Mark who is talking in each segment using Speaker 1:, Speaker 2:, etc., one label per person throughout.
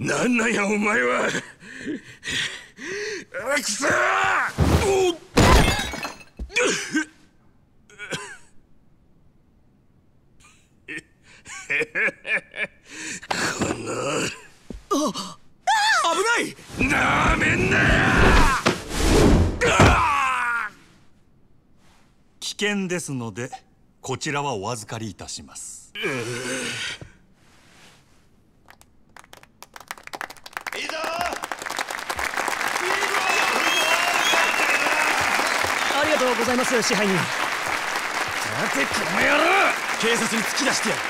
Speaker 1: なんなんやお前はくそおこのあ危ないなめんな危険ですのでこちらはお預かりいたします、とうございます支配人待てこの野郎警察に突き出してやる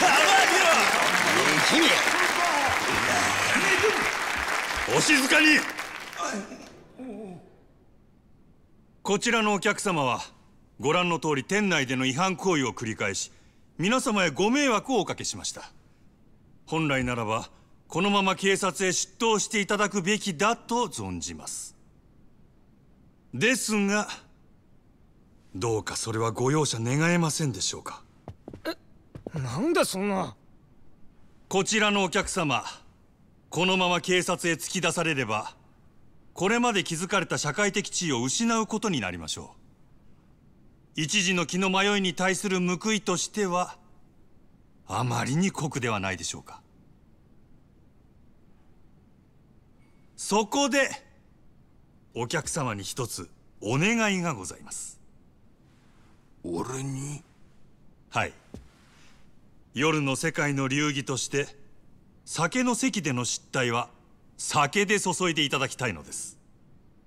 Speaker 1: 騒ぎろ姫お静かにこちらのお客様はご覧の通り店内での違反行為を繰り返し皆様へご迷惑をおかけしました本来ならばこのまま警察へ出頭していただくべきだと存じますですがどうかそれはご容赦願えませんでしょうかえなんだそんなこちらのお客様このまま警察へ突き出されればこれまで築かれた社会的地位を失うことになりましょう一時の気の迷いに対する報いとしてはあまりに酷ではないでしょうかそこでお客様に一つお願いがございます俺にはい夜の世界の流儀として酒の席での失態は酒で注いでいただきたいのです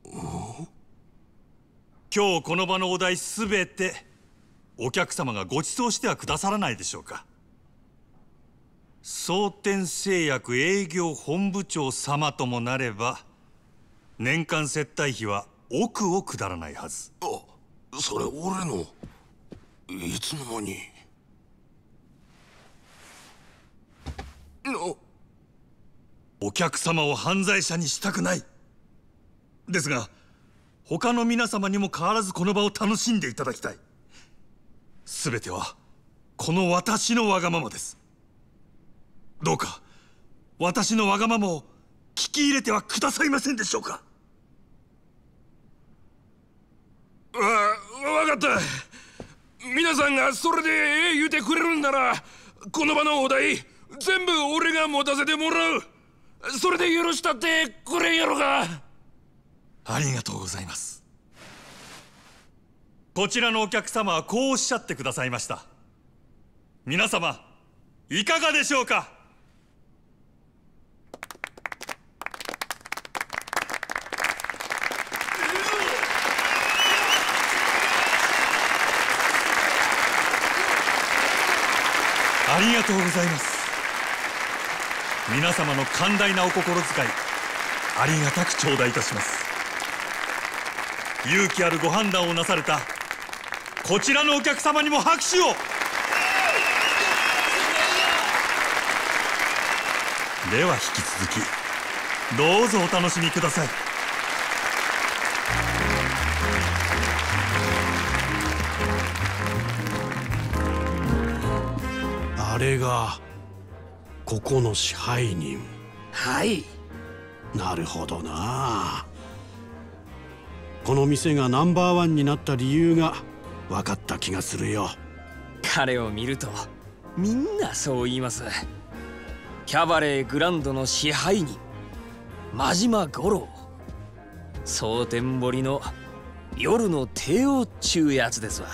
Speaker 1: 今日この場のお題すべてお客様がご馳走してはくださらないでしょうか総天製薬営業本部長様ともなれば年間接待費は億をくだらないはずあそれ俺のいつの間にお客様を犯罪者にしたくないですが他の皆様にも変わらずこの場を楽しんでいただきたい全てはこの私のわがままですどうか私のわがままを聞き入れてはくださいませんでしょうかわわかった皆さんがそれでええ言うてくれるんならこの場のお題全部俺が持たせてもらうそれで許したってくれんやろがありがとうございますこちらのお客様はこうおっしゃってくださいました皆様いかがでしょうかありがとうございます皆様の寛大なお心遣いありがたく頂戴いたします勇気あるご判断をなされたこちらのお客様にも拍手をでは引き続きどうぞお楽しみくださいあれがここの支配人はいなるほどなこの店がナンバーワンになった理由が分かった気がするよ彼を見るとみんなそう言いますキャバレーグランドの支配人真島五郎蒼天堀の夜の帝王っちゅうやつですわ。